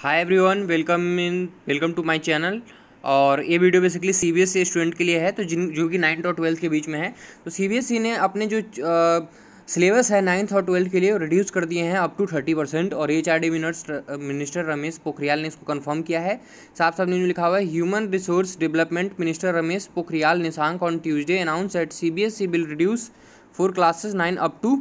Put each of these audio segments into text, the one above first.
hi everyone welcome in welcome to my channel और ये video basically C B S C student के लिए है तो जिन जो कि नाइन्थ और ट्वेल्थ के बीच में है तो सी बी एस ई ने अपने जो सिलेबस है नाइन्थ और ट्वेल्थ के लिए रिड्यूस कर दिए हैं अप टू थर्टी परसेंट और H R D minister Ramesh Pokhriyal ने इसको कन्फर्म किया है साफ साफ न्यूज लिखा हुआ है human resource development minister Ramesh Pokhriyal Nishank on Tuesday announce at C B S E will reduce for classes nine up to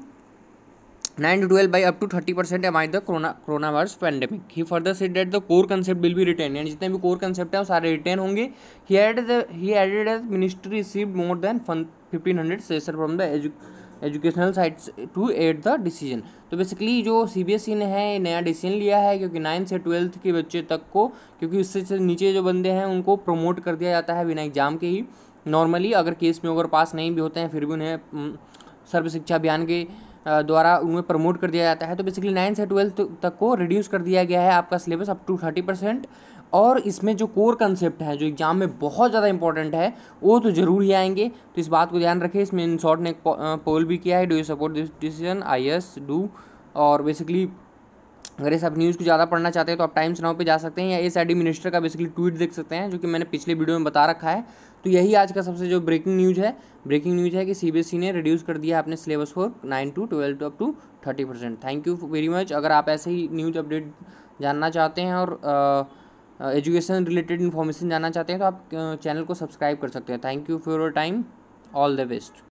nine to twelve by up to thirty percent amid the corona corona virus pandemic he further said that the core concept will be retain and जितने भी core concept हैं सारे retain होंगे he added as ministry receive more than fifteen hundred session from the educational side to aid the decision तो basically जो C B S ई ने है नया डिसीजन लिया है क्योंकि नाइन्थ से ट्वेल्थ के बच्चे तक को क्योंकि उससे नीचे जो बंदे हैं उनको प्रमोट कर दिया जाता है बिना एग्जाम के ही नॉर्मली अगर केस में अगर पास नहीं भी होते हैं फिर भी उन्हें सर्व शिक्षा अभियान के द्वारा उनमें प्रमोट कर दिया जाता है तो बेसिकली नाइन से ट्वेल्थ तक को रिड्यूस कर दिया गया है आपका syllabus up to thirty percent और इसमें जो कोर कंसेप्ट है जो एग्ज़ाम में बहुत ज़्यादा इंपॉर्टेंट है वो तो जरूर ही आएंगे तो इस बात को ध्यान रखें इसमें इन शॉर्ट ने एक पोल भी किया है do you support this decision आई एस डू और बेसिकली अगर इस आप न्यूज़ को ज़्यादा पढ़ना चाहते हैं तो आप टाइम्स नाउ पे जा सकते हैं या एस आई मिनिस्टर का बेसिकली ट्वीट देख सकते हैं जो कि मैंने पिछले वीडियो में बता रखा है तो यही आज का सबसे जो ब्रेकिंग न्यूज़ है ब्रेकिंग न्यूज़ है कि सीबीएसई e ने रिड्यूस कर दिया अपने syllabus for nine to twelve up to thirty percent thank you very much अगर आप ऐसे ही न्यूज़ अपडेट जानना चाहते हैं और एजुकेशन रिलेटेड इन्फॉर्मेशन जानना चाहते हैं तो आप चैनल को सब्सक्राइब कर सकते हैं thank you for your time all the best